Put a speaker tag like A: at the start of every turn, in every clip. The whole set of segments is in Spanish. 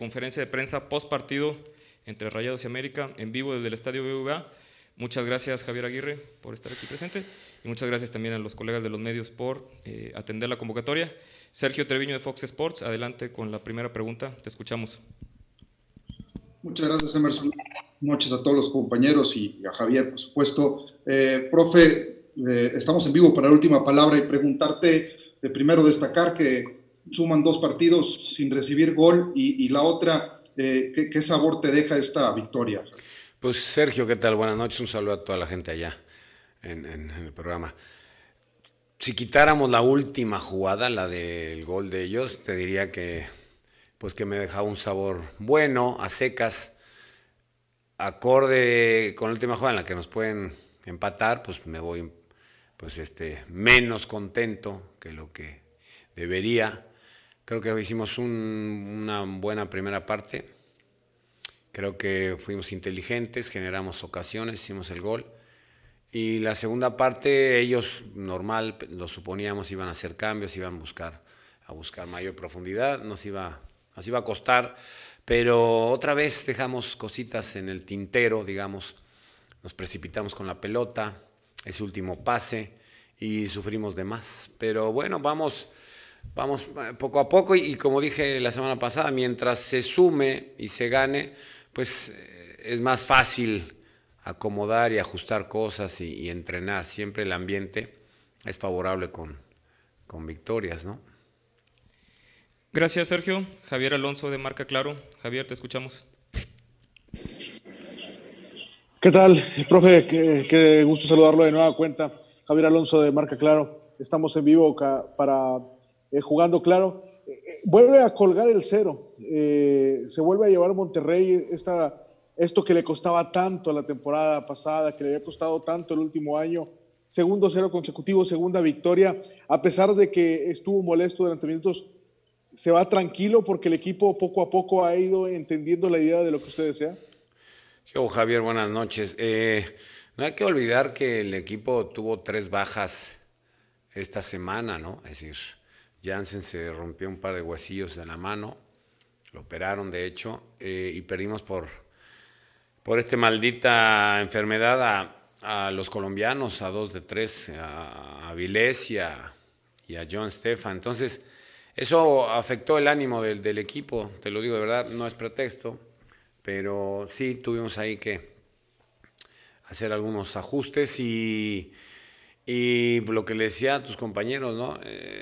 A: conferencia de prensa post partido entre Rayados y América en vivo desde el Estadio BBVA. Muchas gracias Javier Aguirre por estar aquí presente y muchas gracias también a los colegas de los medios por eh, atender la convocatoria. Sergio Treviño de Fox Sports, adelante con la primera pregunta, te escuchamos. Muchas gracias Emerson, noches a todos los compañeros y a Javier, por supuesto. Eh, profe, eh, estamos en vivo para la última palabra y preguntarte, de primero destacar que suman dos partidos sin recibir gol y, la otra, eh, ¿qué, sabor te deja esta victoria?
B: Pues Sergio, ¿qué tal? Buenas noches, un saludo a toda la gente allá en, el programa. Si quitáramos la última jugada, la del gol de ellos, te diría que pues que me dejaba un sabor bueno, a secas, acorde con la última jugada en la que nos pueden empatar, pues me voy pues este, menos contento que lo que debería. Creo que hicimos una buena primera parte. Creo que fuimos inteligentes, generamos ocasiones, hicimos el gol. Y la segunda parte, ellos normal, lo suponíamos, iban a hacer cambios, iban a buscar, a buscar mayor profundidad, nos iba, nos iba a costar, pero otra vez dejamos cositas en el tintero, digamos, nos precipitamos con la pelota, ese último pase y sufrimos de más. Pero bueno, vamos Vamos eh, poco a poco y, como dije la semana pasada, mientras se sume y se gane, pues eh, es más fácil acomodar y ajustar cosas y, entrenar. Siempre el ambiente es favorable con, victorias, ¿no?
A: Gracias, Sergio.
B: Javier Alonso de Marca
A: Claro. Javier, te escuchamos.
B: ¿Qué tal,
C: profe? Qué, qué, gusto saludarlo de nueva cuenta. Javier Alonso de Marca Claro. Estamos en vivo para eh, jugando claro. Eh, eh, vuelve a colgar el cero, se vuelve a llevar Monterrey esta, esto que le costaba tanto la temporada pasada, que le había costado tanto el último año. Segundo cero consecutivo, segunda victoria, a pesar de que estuvo molesto durante minutos se va tranquilo porque el equipo poco a poco ha ido entendiendo la idea de lo que usted desea?
B: Yo, Javier, buenas noches. no hay que olvidar que el equipo tuvo tres bajas esta semana, ¿no? Es decir, Jansen se rompió un par de huesillos de la mano, lo operaron de hecho, eh, y perdimos por, por esta maldita enfermedad a, los colombianos, a dos de tres, a, a y a, John Stefan. Entonces, eso afectó el ánimo del, equipo, te lo digo de verdad, no es pretexto, pero sí tuvimos ahí que hacer algunos ajustes y... lo que le decía a tus compañeros, ¿no? Eh,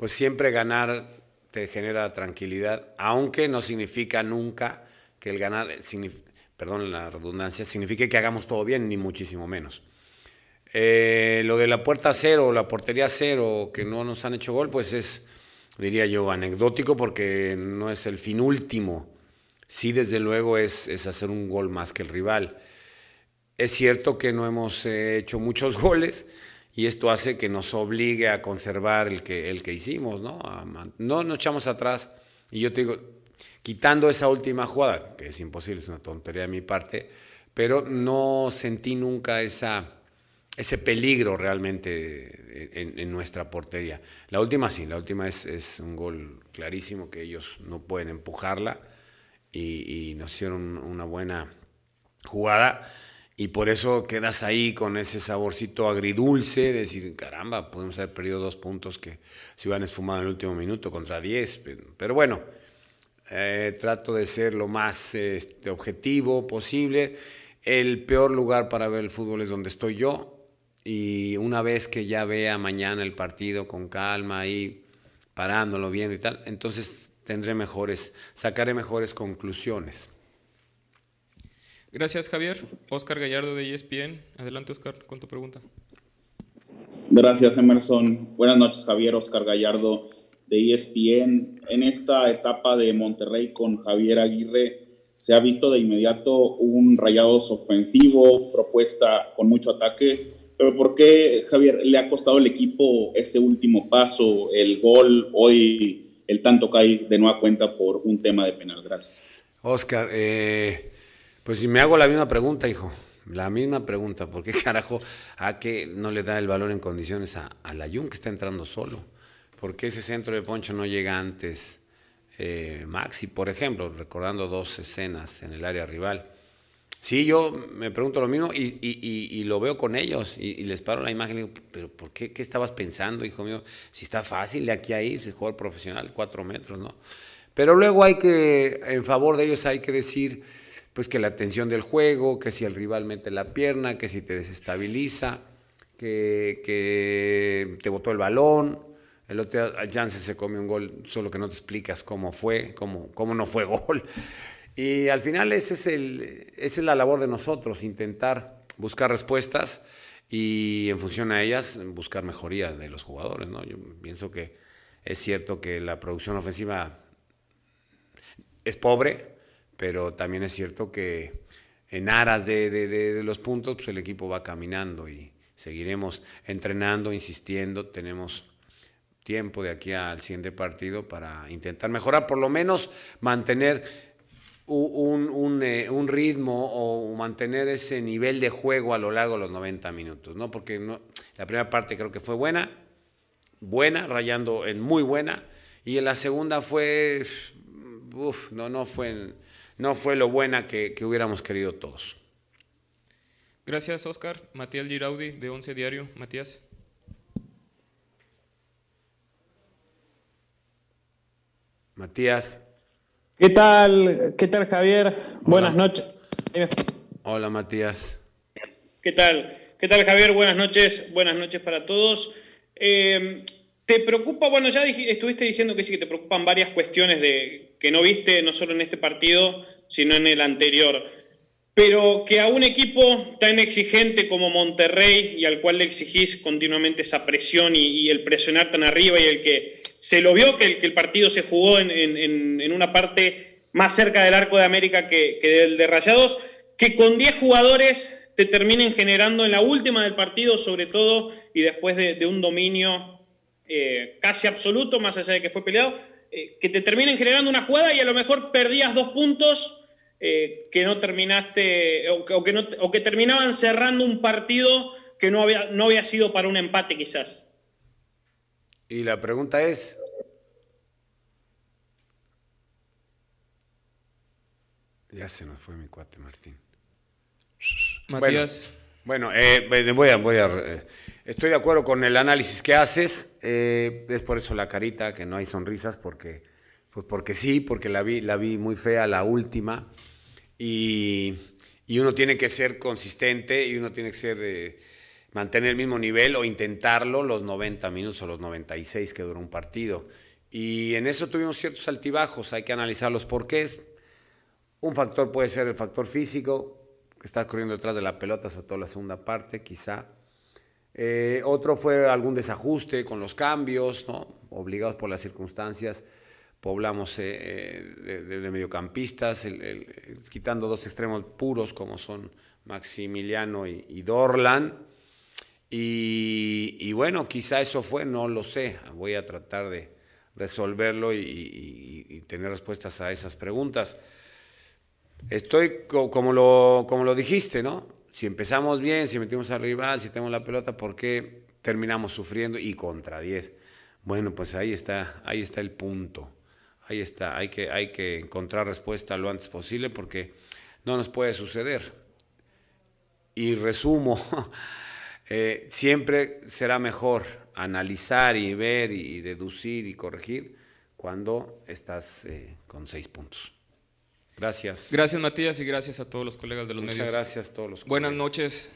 B: pues siempre ganar te genera tranquilidad, aunque no significa nunca que el ganar, eh, perdón la redundancia, signifique que hagamos todo bien, ni muchísimo menos. Eh, lo de la puerta cero, la portería cero, que no nos han hecho gol, pues es, diría yo, anecdótico porque no es el fin último. Sí, desde luego es, hacer un gol más que el rival. Es cierto que no hemos eh, hecho muchos goles, y esto hace que nos obligue a conservar el que, el que hicimos, ¿no? no nos echamos atrás y yo te digo, quitando esa última jugada, que es imposible, es una tontería de mi parte, pero no sentí nunca esa, ese peligro realmente en, nuestra portería. La última sí, la última es, un gol clarísimo que ellos no pueden empujarla y nos hicieron una buena jugada y por eso quedas ahí con ese saborcito agridulce, de decir, caramba, podemos haber perdido dos puntos que se a esfumar en el último minuto contra diez. Pero bueno, eh, trato de ser lo más este, objetivo posible. El peor lugar para ver el fútbol es donde estoy yo. Y una vez que ya vea mañana el partido con calma y parándolo viendo y tal, entonces tendré mejores, sacaré mejores conclusiones. Gracias,
A: Javier. Oscar Gallardo de ESPN. Adelante, Oscar, con tu pregunta.
B: Gracias,
C: Emerson. Buenas noches, Javier. Oscar Gallardo de ESPN. En esta etapa de Monterrey con Javier Aguirre, se ha visto de inmediato un rayados ofensivo, propuesta con mucho ataque. Pero ¿por qué, Javier, le ha costado al equipo ese último paso, el gol? Hoy el tanto cae de nueva cuenta por un tema de penal. Gracias.
B: Oscar, eh. Pues si me hago la misma pregunta, hijo, la misma pregunta, ¿por qué carajo a que no le da el valor en condiciones a, la Jun, que está entrando solo? ¿Por qué ese centro de Poncho no llega antes? Eh, Maxi, por ejemplo, recordando dos escenas en el área rival. Sí, yo me pregunto lo mismo y, lo veo con ellos y, les paro la imagen y digo, pero ¿por qué? ¿Qué estabas pensando, hijo mío? Si está fácil de aquí a ahí, si jugador profesional, cuatro metros, ¿no? Pero luego hay que, en favor de ellos hay que decir pues que la tensión del juego, que si el rival mete la pierna, que si te desestabiliza, que, te botó el balón. El otro se come un gol, solo que no te explicas cómo fue, cómo, cómo no fue gol. Y al final ese es el, esa es la labor de nosotros, intentar buscar respuestas y en función a ellas buscar mejoría de los jugadores. ¿no? Yo pienso que es cierto que la producción ofensiva es pobre, pero también es cierto que en aras de, los puntos, pues, el equipo va caminando y seguiremos entrenando, insistiendo, tenemos tiempo de aquí al siguiente partido para intentar mejorar, por lo menos mantener eh, un, ritmo o mantener ese nivel de juego a lo largo de los 90 minutos, ¿no? Porque la primera parte creo que fue buena, buena, rayando en muy buena, y en la segunda fue, no, no fue... En, no fue lo buena que, hubiéramos querido todos.
A: Gracias, Oscar. Matías Giraudi, de Once Diario. Matías.
B: Matías.
C: ¿Qué tal? ¿Qué tal, Javier? Buenas noches.
B: Hola, Matías.
C: ¿Qué tal? ¿Qué tal, Javier? Buenas noches. Buenas noches para todos. Eh, ¿Te preocupa? Bueno, ya estuviste diciendo que sí, que te preocupan varias cuestiones de, que no viste, no solo en este partido, sino en el anterior. Pero que a un equipo tan exigente como Monterrey y al cual le exigís continuamente esa presión y, el presionar tan arriba y el que se lo vio que el, partido se jugó en, una parte más cerca del arco de América que, del de Rayados, que con 10 jugadores te terminen generando en la última del partido sobre todo y después de un dominio eh, casi absoluto, más allá de que fue peleado, eh, que te terminen generando una jugada y a lo mejor perdías dos puntos eh, que no terminaste o que, terminaban cerrando un partido que no había, no había sido para un empate quizás.
B: Y la pregunta es, Ya se nos fue mi cuate Martín. Matías. Bueno, eh, voy a, eh, estoy de acuerdo con el análisis que haces. Eh, es por eso la carita, que no hay sonrisas, porque, pues porque sí, porque la vi, la vi muy fea la última. Y, uno tiene que ser consistente y uno tiene que ser, mantener el mismo nivel o intentarlo los 90 minutos o los 96 que dura un partido. Y en eso tuvimos ciertos altibajos, hay que analizarlos los qué. Un factor puede ser el factor físico, que está corriendo detrás de la pelota, sobre toda la segunda parte, quizá. Eh, otro fue algún desajuste con los cambios, obligados por las circunstancias. Poblamos eh, eh, de, mediocampistas, quitando dos extremos puros como son Maximiliano y, Dorlan. Y, bueno, quizá eso fue, no lo sé. Voy a tratar de resolverlo y tener respuestas a esas preguntas. Estoy como, lo, como lo dijiste, ¿no? Si empezamos bien, si metimos al rival, si tenemos la pelota, ¿por qué terminamos sufriendo y contra 10? Bueno, pues ahí está, ahí está el punto. Ahí está, hay que, hay que encontrar respuesta lo antes posible porque no nos puede suceder. Y resumo, eh, siempre será mejor analizar y ver y deducir y corregir cuando estás eh, con seis puntos. Gracias. Gracias
A: Matías y gracias a todos los colegas de los medios. Muchas gracias a todos los colegas. Buenas noches.